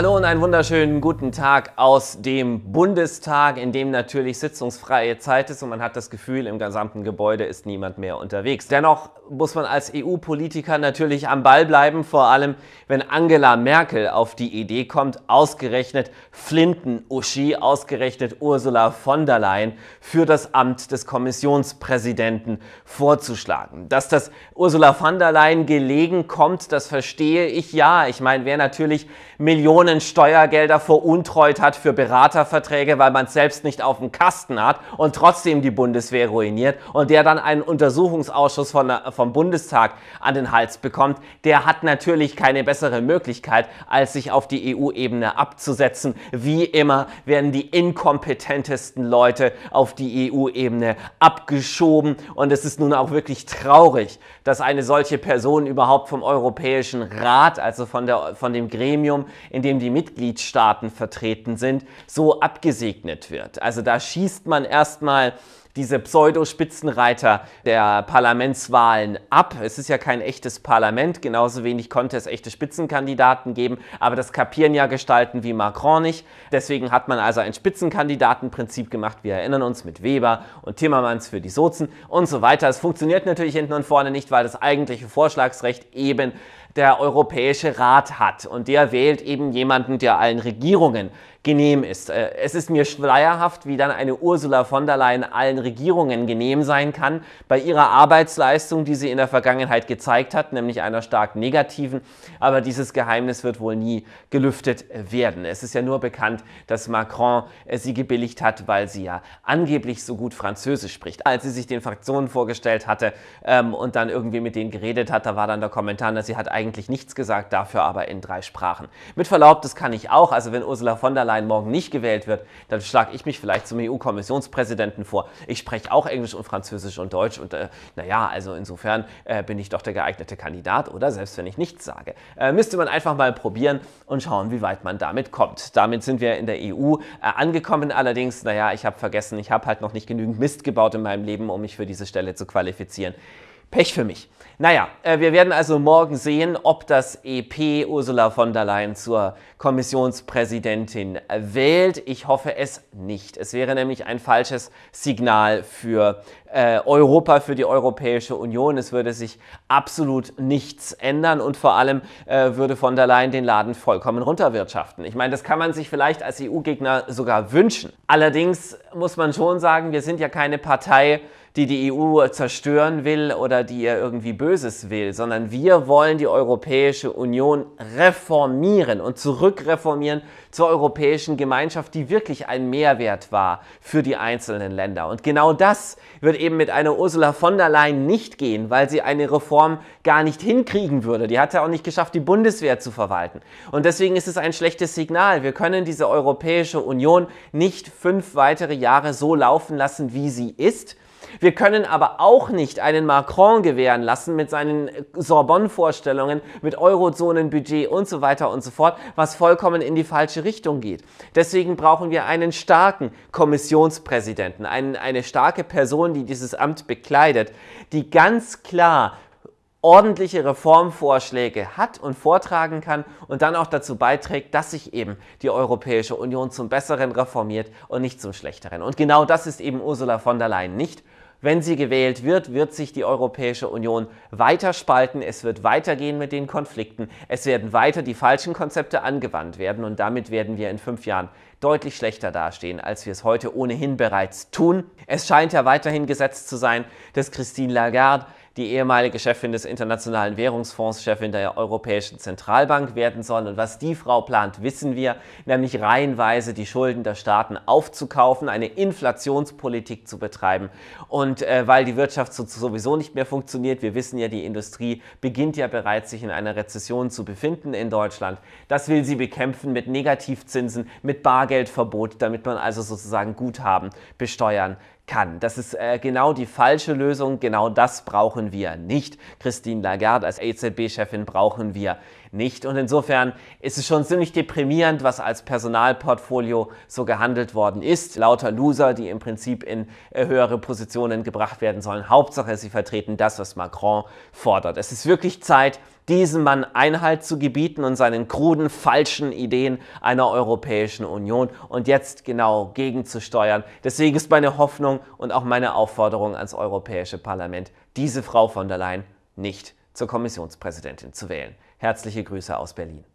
Hallo und einen wunderschönen guten Tag aus dem Bundestag, in dem natürlich sitzungsfreie Zeit ist und man hat das Gefühl, im gesamten Gebäude ist niemand mehr unterwegs. Dennoch muss man als EU-Politiker natürlich am Ball bleiben, vor allem wenn Angela Merkel auf die Idee kommt, ausgerechnet Flinten-Uschi, ausgerechnet Ursula von der Leyen für das Amt des Kommissionspräsidenten vorzuschlagen. Dass das Ursula von der Leyen gelegen kommt, das verstehe ich ja. Ich meine, wer natürlich Millionen Steuergelder veruntreut hat für Beraterverträge, weil man es selbst nicht auf dem Kasten hat und trotzdem die Bundeswehr ruiniert und der dann einen Untersuchungsausschuss von der vom Bundestag an den Hals bekommt, der hat natürlich keine bessere Möglichkeit, als sich auf die EU-Ebene abzusetzen. Wie immer werden die inkompetentesten Leute auf die EU-Ebene abgeschoben und es ist nun auch wirklich traurig, dass eine solche Person überhaupt vom Europäischen Rat, also von, der, von dem Gremium, in dem die Mitgliedstaaten vertreten sind, so abgesegnet wird. Also da schießt man erstmal diese Pseudo-Spitzenreiter der Parlamentswahlen ab. Es ist ja kein echtes Parlament, genauso wenig konnte es echte Spitzenkandidaten geben, aber das kapieren ja Gestalten wie Macron nicht. Deswegen hat man also ein Spitzenkandidatenprinzip gemacht. Wir erinnern uns mit Weber und Timmermans für die Sozen und so weiter. Es funktioniert natürlich hinten und vorne nicht, weil das eigentliche Vorschlagsrecht eben der Europäische Rat hat. Und der wählt eben jemanden, der allen Regierungen genehm ist. Äh, es ist mir schleierhaft, wie dann eine Ursula von der Leyen allen Regierungen genehm sein kann bei ihrer Arbeitsleistung, die sie in der Vergangenheit gezeigt hat, nämlich einer stark negativen. Aber dieses Geheimnis wird wohl nie gelüftet werden. Es ist ja nur bekannt, dass Macron sie gebilligt hat, weil sie ja angeblich so gut Französisch spricht. Als sie sich den Fraktionen vorgestellt hatte ähm, und dann irgendwie mit denen geredet hat, da war dann der Kommentar, dass sie hat eigentlich nichts gesagt, dafür aber in drei Sprachen. Mit Verlaub, das kann ich auch. Also wenn Ursula von der Leyen morgen nicht gewählt wird, dann schlage ich mich vielleicht zum EU-Kommissionspräsidenten vor. Ich spreche auch Englisch und Französisch und Deutsch und äh, naja, also insofern äh, bin ich doch der geeignete Kandidat, oder? Selbst wenn ich nichts sage. Äh, müsste man einfach mal probieren und schauen, wie weit man damit kommt. Damit sind wir in der EU äh, angekommen. Allerdings, naja, ich habe vergessen, ich habe halt noch nicht genügend Mist gebaut in meinem Leben, um mich für diese Stelle zu qualifizieren. Pech für mich. Naja, äh, wir werden also morgen sehen, ob das EP Ursula von der Leyen zur Kommissionspräsidentin wählt. Ich hoffe es nicht. Es wäre nämlich ein falsches Signal für äh, Europa für die Europäische Union. Es würde sich absolut nichts ändern und vor allem äh, würde von der Leyen den Laden vollkommen runterwirtschaften. Ich meine, das kann man sich vielleicht als EU-Gegner sogar wünschen. Allerdings muss man schon sagen, wir sind ja keine Partei, die die EU zerstören will oder die ihr irgendwie Böses will, sondern wir wollen die Europäische Union reformieren und zurückreformieren zur europäischen Gemeinschaft, die wirklich ein Mehrwert war für die einzelnen Länder. Und genau das würde eben mit einer Ursula von der Leyen nicht gehen, weil sie eine Reform gar nicht hinkriegen würde. Die hat ja auch nicht geschafft, die Bundeswehr zu verwalten. Und deswegen ist es ein schlechtes Signal. Wir können diese Europäische Union nicht fünf weitere Jahre so laufen lassen, wie sie ist wir können aber auch nicht einen Macron gewähren lassen mit seinen Sorbonne-Vorstellungen, mit Eurozonenbudget und so weiter und so fort, was vollkommen in die falsche Richtung geht. Deswegen brauchen wir einen starken Kommissionspräsidenten, einen, eine starke Person, die dieses Amt bekleidet, die ganz klar ordentliche Reformvorschläge hat und vortragen kann und dann auch dazu beiträgt, dass sich eben die Europäische Union zum Besseren reformiert und nicht zum Schlechteren. Und genau das ist eben Ursula von der Leyen nicht. Wenn sie gewählt wird, wird sich die Europäische Union weiter spalten, es wird weitergehen mit den Konflikten, es werden weiter die falschen Konzepte angewandt werden und damit werden wir in fünf Jahren deutlich schlechter dastehen, als wir es heute ohnehin bereits tun. Es scheint ja weiterhin gesetzt zu sein, dass Christine Lagarde die ehemalige Chefin des Internationalen Währungsfonds, Chefin der Europäischen Zentralbank werden soll. Und was die Frau plant, wissen wir, nämlich reihenweise die Schulden der Staaten aufzukaufen, eine Inflationspolitik zu betreiben. Und äh, weil die Wirtschaft so, sowieso nicht mehr funktioniert, wir wissen ja, die Industrie beginnt ja bereits, sich in einer Rezession zu befinden in Deutschland. Das will sie bekämpfen mit Negativzinsen, mit Bargeldverbot, damit man also sozusagen Guthaben besteuern kann. Das ist äh, genau die falsche Lösung. Genau das brauchen wir nicht. Christine Lagarde als EZB-Chefin brauchen wir nicht. Und insofern ist es schon ziemlich deprimierend, was als Personalportfolio so gehandelt worden ist. Lauter Loser, die im Prinzip in äh, höhere Positionen gebracht werden sollen. Hauptsache, sie vertreten das, was Macron fordert. Es ist wirklich Zeit, diesem Mann Einhalt zu gebieten und seinen kruden, falschen Ideen einer Europäischen Union und jetzt genau gegenzusteuern. Deswegen ist meine Hoffnung und auch meine Aufforderung ans Europäische Parlament, diese Frau von der Leyen nicht zur Kommissionspräsidentin zu wählen. Herzliche Grüße aus Berlin.